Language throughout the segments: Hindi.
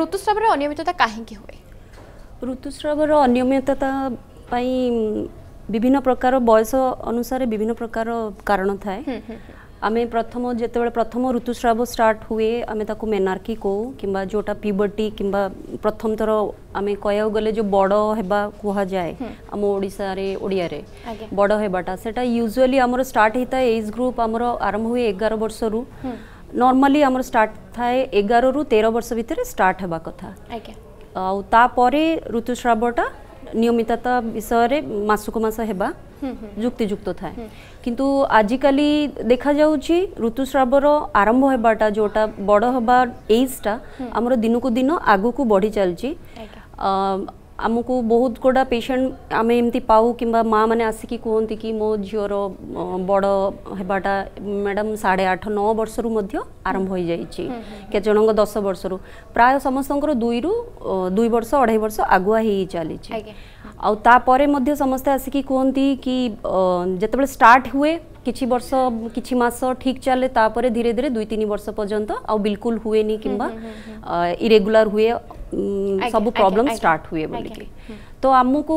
ঋতুস্রাবের অনিয়মিততা কাহিকি হুয়ে ঋতুস্রাবের অনিয়মিততা পাই বিভিন্ন প্রকার বয়স অনুসারে বিভিন্ন প্রকার কারণ থাকে আমি প্রথম যেত প্রথম ঋতুস্রাব স্টার্ট হুয়ে আমি তাকে মেনার্কি কৌ কিংবা যেটা পিবটি কিংবা প্রথম থর আমি কয়া গেলে যে বড় হওয়া হেবা যায় আমার ওড়িশার ওড়িয়ারে বড় হওয়াটা সেটা ইউজুয়ালি আমার স্টার্ট হয়ে থাকে এজ গ্রুপ আমার আরম্ভ হুয়ে এগারো বর্ষর ନର୍ମାଲି ଆମର ଷ୍ଟାର୍ଟ ଥାଏ ଏଗାରରୁ ତେର ବର୍ଷ ଭିତରେ ଷ୍ଟାର୍ଟ ହେବା କଥା ଆଉ ତାପରେ ଋତୁସ୍ରାବଟା ନିୟମିତତା ବିଷୟରେ ମାସକୁ ମାସ ହେବା ଯୁକ୍ତିଯୁକ୍ତ ଥାଏ କିନ୍ତୁ ଆଜିକାଲି ଦେଖାଯାଉଛି ଋତୁସ୍ରାବର ଆରମ୍ଭ ହେବାଟା ଯେଉଁଟା ବଡ଼ ହେବା ଏଜ୍ଟା ଆମର ଦିନକୁ ଦିନ ଆଗକୁ ବଢ଼ି ଚାଲିଛି ଆମକୁ ବହୁତ ଗୁଡ଼ା ପେସେଣ୍ଟ ଆମେ ଏମିତି ପାଉ କିମ୍ବା ମାଆମାନେ ଆସିକି କୁହନ୍ତି କି ମୋ ଝିଅର ବଡ଼ ହେବାଟା ମ୍ୟାଡ଼ାମ୍ ସାଢ଼େ ଆଠ ନଅ ବର୍ଷରୁ ମଧ୍ୟ ଆରମ୍ଭ ହୋଇଯାଇଛି କେତେଜଣଙ୍କ ଦଶ ବର୍ଷରୁ ପ୍ରାୟ ସମସ୍ତଙ୍କର ଦୁଇରୁ ଦୁଇ ବର୍ଷ ଅଢ଼େଇ ବର୍ଷ ଆଗୁଆ ହେଇ ଚାଲିଛି ଆଉ ତାପରେ ମଧ୍ୟ ସମସ୍ତେ ଆସିକି କୁହନ୍ତି କି ଯେତେବେଳେ ଷ୍ଟାର୍ଟ ହୁଏ କିଛି ବର୍ଷ କିଛି ମାସ ଠିକ୍ ଚାଲେ ତାପରେ ଧୀରେ ଧୀରେ ଦୁଇ ତିନି ବର୍ଷ ପର୍ଯ୍ୟନ୍ତ ଆଉ ବିଲକୁଲ ହୁଏନି କିମ୍ବା ଇରେଗୁଲାର ହୁଏ सब प्रोब्लम स्टार्ट हुए बोलिकी हम्म। तो आम को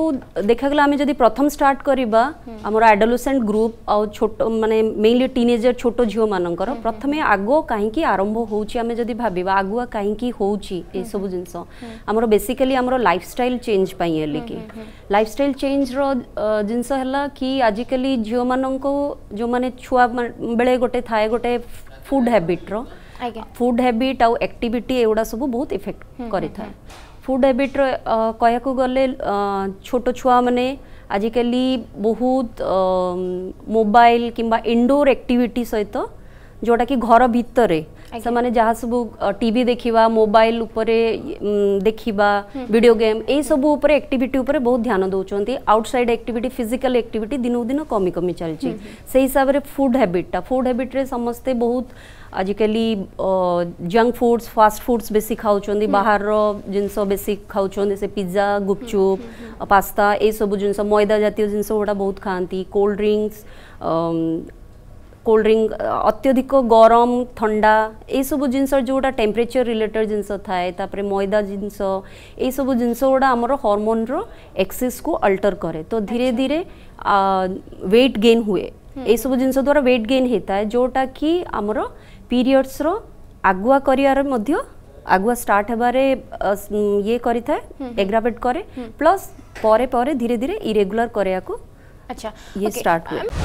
देखा गला आम जब प्रथम स्टार्ट करवा आम आडोलेसेंट ग्रुप आ छोट मानने मेनली टीनेजर छोट झी मान प्रथम आग कहीं आरंभ होने जब भाव आगुआ कहीं सब जिनस बेसिकली आम लाइफ स्टाइल चेंज पर लाइफ स्टाइल चेंज रिनस है कि आजिकाली झी मान जो मैंने छुआ बेले गोटे थाए गोटे फुड हैबिट्र ফুড হ্যাবিট আউ আক্টিভিটি এগুড়া সব বহুত ইফেক্ট করে থাকে ফুড হ্যাবিট্র কহবাক গেলে ছোট ছুয়া মানে আজিকালি বহুত মোবাইল কিংবা ইনডোর আক্টিভিটি সহিত ଯେଉଁଟାକି ଘର ଭିତରେ से जहाँ सब टी देखा मोबाइल उपरे देखिबा वीडियो गेम ये सब उपरे एक्टिविटी बहुत ध्यान दोचोंती आउटसाइड एक्टिविटी फिजिकल एक्टिविटी दिनो दिन कमी कमी चल से हिसाब रे फुड हैबिट फूड हैबिट रे समस्त बहुत आजिकल जंक फुड्स फास्ट फुड्स बेस खाऊँ बाहर जिनस बेस खाऊँ से पिज्जा गुपचुप पास्ता ये सब जिन मैदा जितिय जिन गुड़ा बहुत खाती कोल्ड ड्रिंक्स कोल्ड ड्रिंक अत्यधिक गरम थंडा ये सब जिन जो टेम्परेचर रिलेटेड जिनस थाएर मैदा जिनस यू जिनस गुड़ा आम हरमोन रक्सीस को अल्टर कै तो धीरे अच्छा। धीरे वेट गेन हुए हम्म। ये सब जिन द्वारा वेट गेन होता है जोटा कि आम पीरियड्स रगुआ कर आगुआ स्टार्ट हमारे ये करें एग्राफेट कै प्लस धीरे धीरे इरेगुलर कराया को अच्छा ये okay. स्टार्ट हुए I'm...